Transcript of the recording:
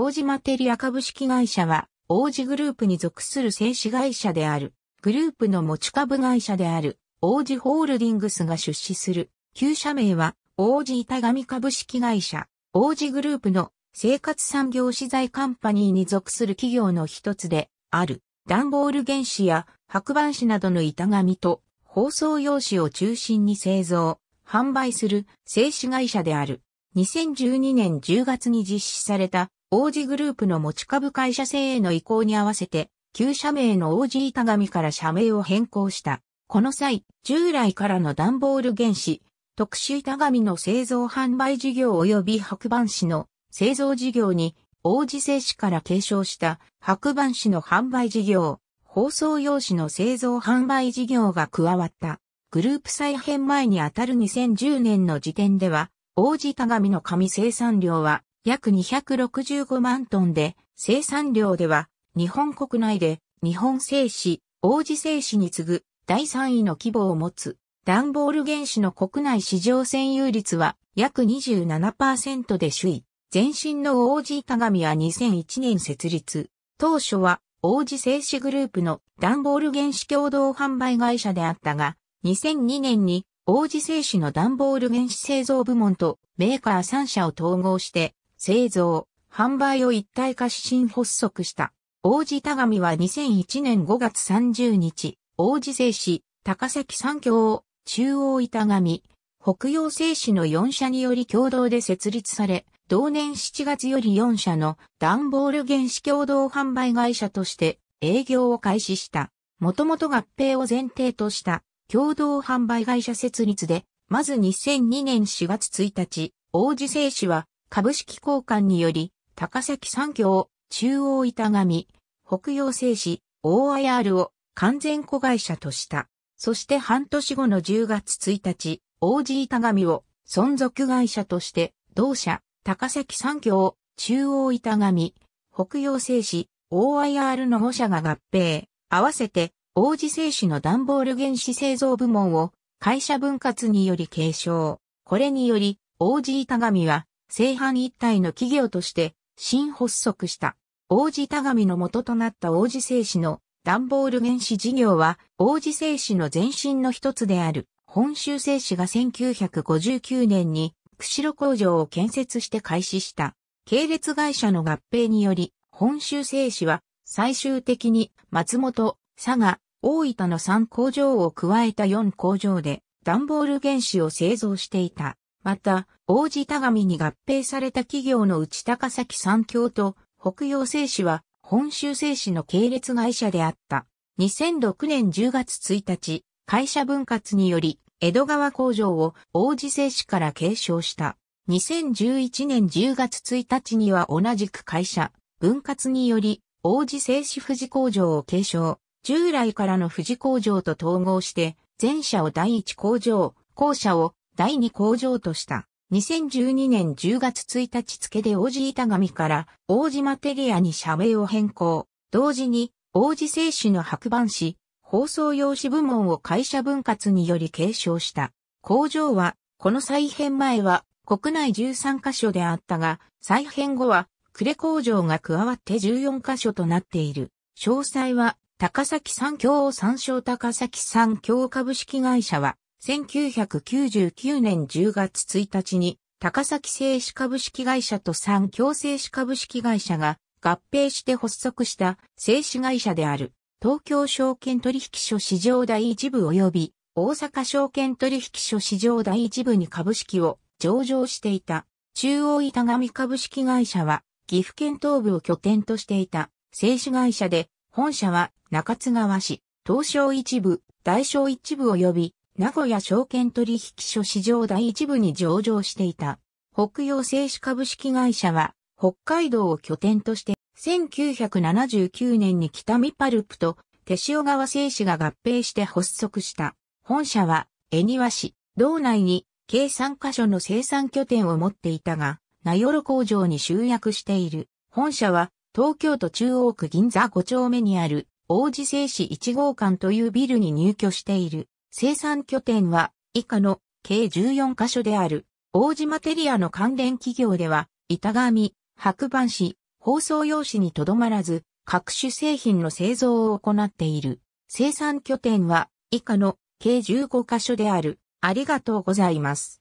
王子マテリア株式会社は、王子グループに属する製紙会社である、グループの持ち株会社である、王子ホールディングスが出資する、旧社名は、王子板紙株式会社、王子グループの生活産業資材カンパニーに属する企業の一つで、ある、段ボール原紙や白板紙などの板紙と、包装用紙を中心に製造、販売する製紙会社である。2012年10月に実施された王子グループの持ち株会社制への移行に合わせて、旧社名の王子板紙から社名を変更した。この際、従来からの段ボール原子、特殊板紙の製造販売事業及び白板紙の製造事業に、王子製紙から継承した白板紙の販売事業、包装用紙の製造販売事業が加わった。グループ再編前にあたる2010年の時点では、王子板紙の紙生産量は約265万トンで、生産量では、日本国内で、日本製紙、王子製紙に次ぐ、第3位の規模を持つ、段ボール原子の国内市場占有率は、約27%で首位。前身の王子鏡は2001年設立。当初は、王子製紙グループの段ボール原子共同販売会社であったが、2002年に王子製紙の段ボール原子製造部門とメーカー3社を統合して製造、販売を一体化し新発足した。王子田上は2001年5月30日、王子製紙、高崎三協、中央板上、北洋製紙の4社により共同で設立され、同年7月より4社の段ボール原子共同販売会社として営業を開始した。もともと合併を前提とした共同販売会社設立で、まず2002年4月1日、王子製紙は株式交換により、高崎産業、中央板上、北洋製紙、OIR を完全子会社とした。そして半年後の10月1日、OG 板上を存続会社として、同社、高崎産業、中央板上、北洋製紙、OIR の5社が合併、合わせて、王子製紙の段ボール原子製造部門を会社分割により継承。これにより、王子板紙は正反一体の企業として新発足した。王子鏡の元となった王子製紙の段ボール原子事業は王子製紙の前身の一つである本州製紙が1959年に釧路工場を建設して開始した。系列会社の合併により、本州製紙は最終的に松本、佐賀、大分の3工場を加えた4工場で段ボール原子を製造していた。また、王子田上に合併された企業の内高崎三協と北洋製紙は本州製紙の系列会社であった。2006年10月1日、会社分割により、江戸川工場を王子製紙から継承した。2011年10月1日には同じく会社、分割により、王子製紙富士工場を継承。従来からの富士工場と統合して、全社を第一工場、校舎を第2工場とした。2012年10月1日付で王子板紙から王子マテリアに社名を変更。同時に王子製紙の白板紙、放送用紙部門を会社分割により継承した。工場は、この再編前は国内13カ所であったが、再編後は呉工場が加わって14カ所となっている。詳細は高崎産を参照高崎産協株式会社は1999年10月1日に、高崎製紙株式会社と三共製紙株式会社が合併して発足した製紙会社である東京証券取引所市場第一部及び大阪証券取引所市場第一部に株式を上場していた中央板紙株式会社は岐阜県東部を拠点としていた製紙会社で本社は中津川市東証一部大正一部及び名古屋証券取引所市場第一部に上場していた。北洋製紙株式会社は、北海道を拠点として、1979年に北見パルプと手塩川製紙が合併して発足した。本社は、恵庭市、道内に計3カ所の生産拠点を持っていたが、名寄工場に集約している。本社は、東京都中央区銀座5丁目にある、王子製紙1号館というビルに入居している。生産拠点は以下の計14カ所である。王子マテリアの関連企業では、板紙、白板紙、包装用紙にとどまらず、各種製品の製造を行っている。生産拠点は以下の計15カ所である。ありがとうございます。